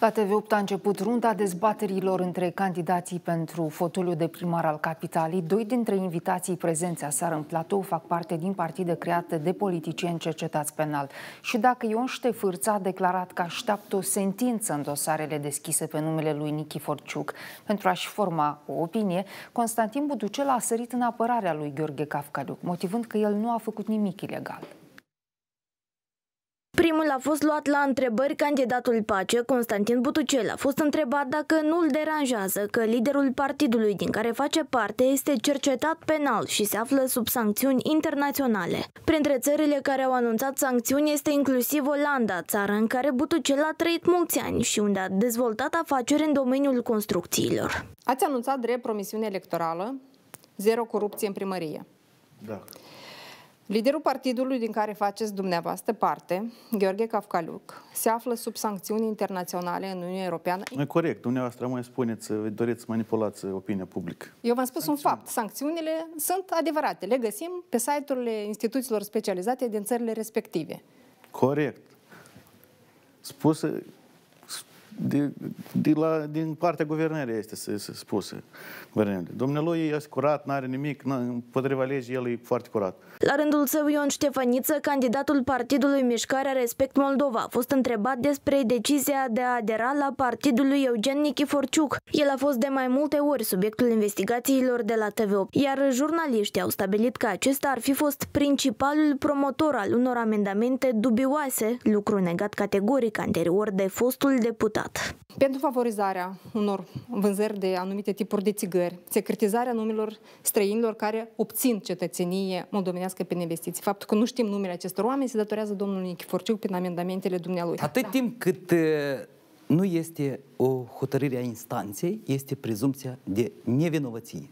La TV8 a început runda dezbaterilor între candidații pentru fotoliu de primar al capitalii. Doi dintre invitații prezenți aseară în platou fac parte din partide create de politicieni cercetați penal. Și dacă Ion Ștefârț a declarat că așteaptă o sentință în dosarele deschise pe numele lui Nichifor Ciuc pentru a-și forma o opinie, Constantin Buducel a sărit în apărarea lui Gheorghe Cafcaliuc, motivând că el nu a făcut nimic ilegal primul a fost luat la întrebări candidatul Pace, Constantin Butucel. A fost întrebat dacă nu îl deranjează că liderul partidului din care face parte este cercetat penal și se află sub sancțiuni internaționale. Printre țările care au anunțat sancțiuni este inclusiv Olanda, țară în care Butucel a trăit mulți ani și unde a dezvoltat afaceri în domeniul construcțiilor. Ați anunțat drept promisiune electorală, zero corupție în primărie. Da. Liderul partidului din care faceți dumneavoastră parte, Gheorghe Cafcaluc, se află sub sancțiuni internaționale în Uniunea Europeană. E corect, dumneavoastră mai spuneți, doriți manipulați opinia publică. Eu v-am spus sancțiuni. un fapt, sancțiunile sunt adevărate, le găsim pe site-urile instituțiilor specializate din țările respective. Corect. spus de, de la, din partea guvernării este să, să spusă. Guvernării. Domnul este curat, n-are nimic, împotriva legii el e foarte curat. La rândul său, Ion Ștefăniță, candidatul partidului Mișcarea Respect Moldova, a fost întrebat despre decizia de a adera la partidul lui Eugen Nichiforciuc. El a fost de mai multe ori subiectul investigațiilor de la TV8, iar jurnaliștii au stabilit că acesta ar fi fost principalul promotor al unor amendamente dubioase, lucru negat categoric anterior de fostul deputat stat. Pentru favorizarea unor vânzări de anumite tipuri de țigări, secretizarea numelor străinilor care obțin cetățenie moldovenească prin investiții. Faptul că nu știm numele acestor oameni se datorează domnului Nichiforciuc prin amendamentele dumnealui. Atât da. timp cât nu este o hotărâre a instanței, este prezumția de nevinovăție.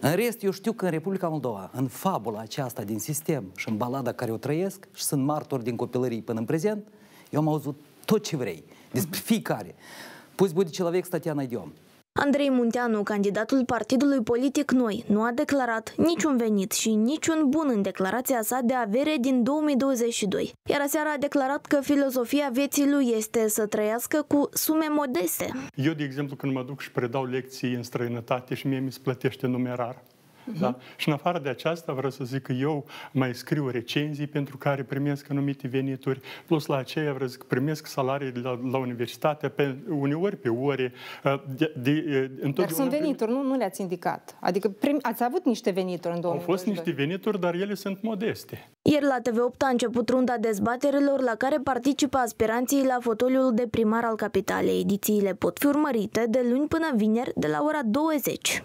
În rest, eu știu că în Republica Moldova, în fabula aceasta din sistem și în balada care o trăiesc și sunt martor din copilărie până în prezent, eu am auzit tot ce vrei. Despre deci fiecare. Пусть будет человек, статья найдем. Andrei Munteanu, candidatul partidului politic Noi, nu a declarat niciun venit și niciun bun în declarația sa de avere din 2022. Iar aseară a declarat că filozofia vieții lui este să trăiască cu sume modeste. Eu, de exemplu, când mă duc și predau lecții în străinătate și mie mi se plătește numerar, Uh-huh. Da? Și în afară de aceasta vreau să zic că eu mai scriu recenzii pentru care primesc anumite venituri, plus la aceea vreau să zic primesc salarii la, la universitate, pe, uneori pe ore. Ă, de, de, de, dar sunt venituri, nu, nu le-ați indicat. Adică prim, ați avut niște venituri în 2020. Au fost niște venituri, dar ele sunt modeste. Ieri la TV8 a început runda dezbaterilor la care participă aspiranții la fotoliul de primar al capitalei. Edițiile pot fi urmărite de luni până vineri de la ora 20.